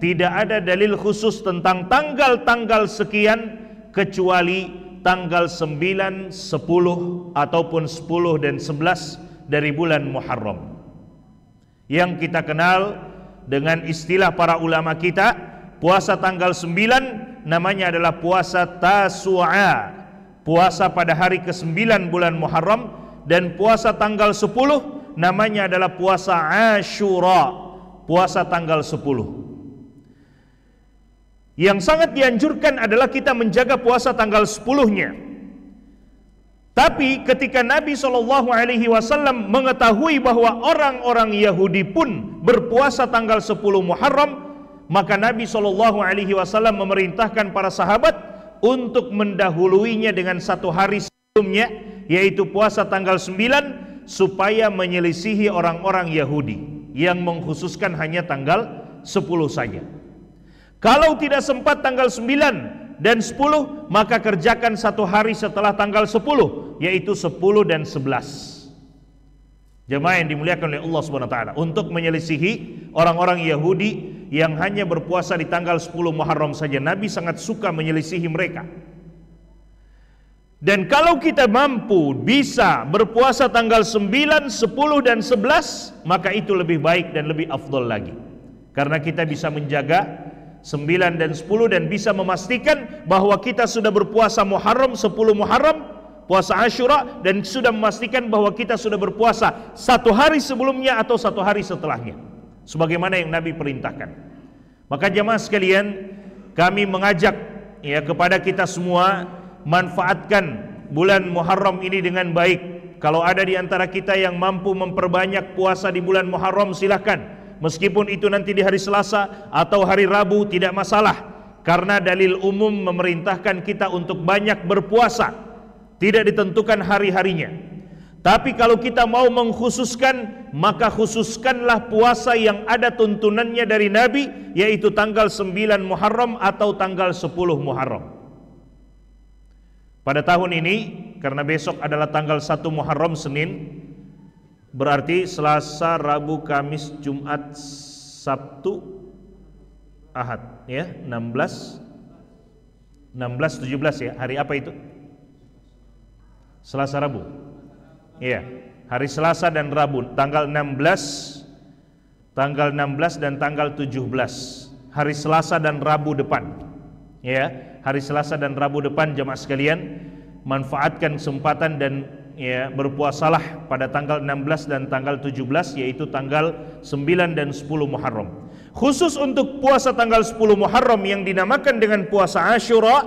tidak ada dalil khusus tentang tanggal-tanggal sekian kecuali tanggal 9, 10 ataupun 10 dan 11 dari bulan Muharram yang kita kenal dengan istilah para ulama kita puasa tanggal 9 namanya adalah puasa Tasu'a puasa pada hari ke-9 bulan Muharram dan puasa tanggal 10 namanya adalah puasa Ashura puasa tanggal 10 yang sangat dianjurkan adalah kita menjaga puasa tanggal 10-nya. Tapi ketika Nabi Shallallahu alaihi wasallam mengetahui bahwa orang-orang Yahudi pun berpuasa tanggal 10 Muharram, maka Nabi Shallallahu alaihi wasallam memerintahkan para sahabat untuk mendahuluinya dengan satu hari sebelumnya, yaitu puasa tanggal 9 supaya menyelisihi orang-orang Yahudi yang mengkhususkan hanya tanggal 10 saja. Kalau tidak sempat tanggal 9 dan 10 maka kerjakan satu hari setelah tanggal 10 yaitu 10 dan 11. Jemaah yang dimuliakan oleh Allah Subhanahu wa taala untuk menyelisihi orang-orang Yahudi yang hanya berpuasa di tanggal 10 Muharram saja. Nabi sangat suka menyelisihi mereka. Dan kalau kita mampu bisa berpuasa tanggal 9, 10 dan 11 maka itu lebih baik dan lebih afdol lagi. Karena kita bisa menjaga 9 dan 10 dan bisa memastikan bahwa kita sudah berpuasa Muharram 10 Muharram puasa Ashura dan sudah memastikan bahwa kita sudah berpuasa satu hari sebelumnya atau satu hari setelahnya sebagaimana yang Nabi perintahkan maka jemaah sekalian kami mengajak ya kepada kita semua manfaatkan bulan Muharram ini dengan baik kalau ada di antara kita yang mampu memperbanyak puasa di bulan Muharram silahkan Meskipun itu nanti di hari Selasa atau hari Rabu tidak masalah karena dalil umum memerintahkan kita untuk banyak berpuasa, tidak ditentukan hari-harinya. Tapi kalau kita mau mengkhususkan, maka khususkanlah puasa yang ada tuntunannya dari Nabi, yaitu tanggal 9 Muharram atau tanggal 10 Muharram. Pada tahun ini, karena besok adalah tanggal 1 Muharram Senin, Berarti Selasa, Rabu, Kamis, Jumat, Sabtu, Ahad ya, 16 16 17 ya. Hari apa itu? Selasa, Rabu. Iya. Hari Selasa dan Rabu tanggal 16 tanggal 16 dan tanggal 17. Hari Selasa dan Rabu depan. Ya, hari Selasa dan Rabu depan jemaah sekalian manfaatkan kesempatan dan ya berpuasalah pada tanggal 16 dan tanggal 17 yaitu tanggal 9 dan 10 Muharram. Khusus untuk puasa tanggal 10 Muharram yang dinamakan dengan puasa Asyura,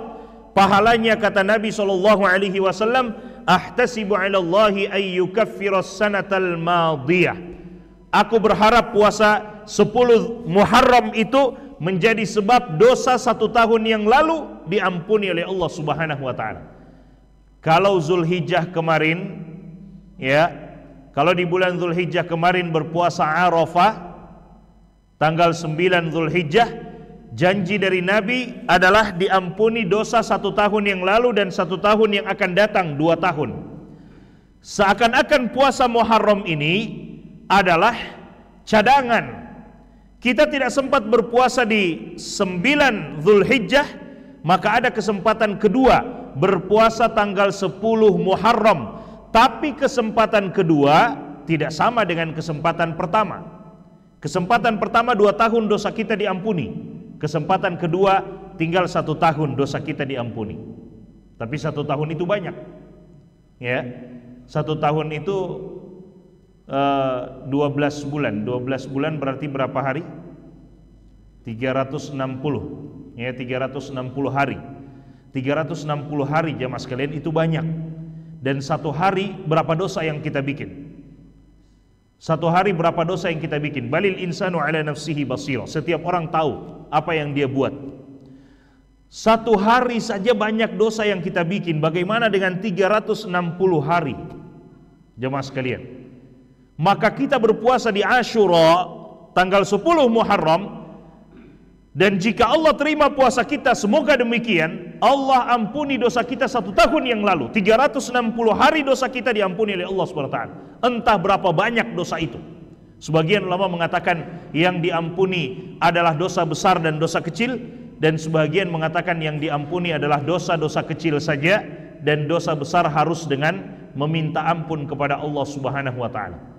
pahalanya kata Nabi sallallahu alaihi wasallam, "Ahtasibu 'ala Allahi ay yukaffira sanatal madiyah." Aku berharap puasa 10 Muharram itu menjadi sebab dosa satu tahun yang lalu diampuni oleh Allah Subhanahu wa taala. Kalau Zulhijjah kemarin ya, kalau di bulan Zulhijjah kemarin berpuasa Arafah tanggal 9 Zulhijjah janji dari Nabi adalah diampuni dosa satu tahun yang lalu dan satu tahun yang akan datang dua tahun seakan-akan puasa Muharram ini adalah cadangan kita tidak sempat berpuasa di 9 Zulhijjah maka ada kesempatan kedua berpuasa tanggal 10 Muharram tapi kesempatan kedua tidak sama dengan kesempatan pertama kesempatan pertama dua tahun dosa kita diampuni kesempatan kedua tinggal satu tahun dosa kita diampuni tapi satu tahun itu banyak ya satu tahun itu uh, eh, 12 bulan 12 bulan berarti berapa hari 360 ya 360 hari 360 hari jamaah sekalian itu banyak dan satu hari berapa dosa yang kita bikin satu hari berapa dosa yang kita bikin balil insanu ala nafsihi basira setiap orang tahu apa yang dia buat satu hari saja banyak dosa yang kita bikin bagaimana dengan 360 hari jemaah sekalian maka kita berpuasa di Ashura tanggal 10 Muharram dan jika Allah terima puasa kita semoga demikian Allah ampuni dosa kita satu tahun yang lalu 360 hari dosa kita diampuni oleh Allah SWT entah berapa banyak dosa itu sebagian ulama mengatakan yang diampuni adalah dosa besar dan dosa kecil dan sebagian mengatakan yang diampuni adalah dosa-dosa kecil saja dan dosa besar harus dengan meminta ampun kepada Allah Subhanahu wa taala.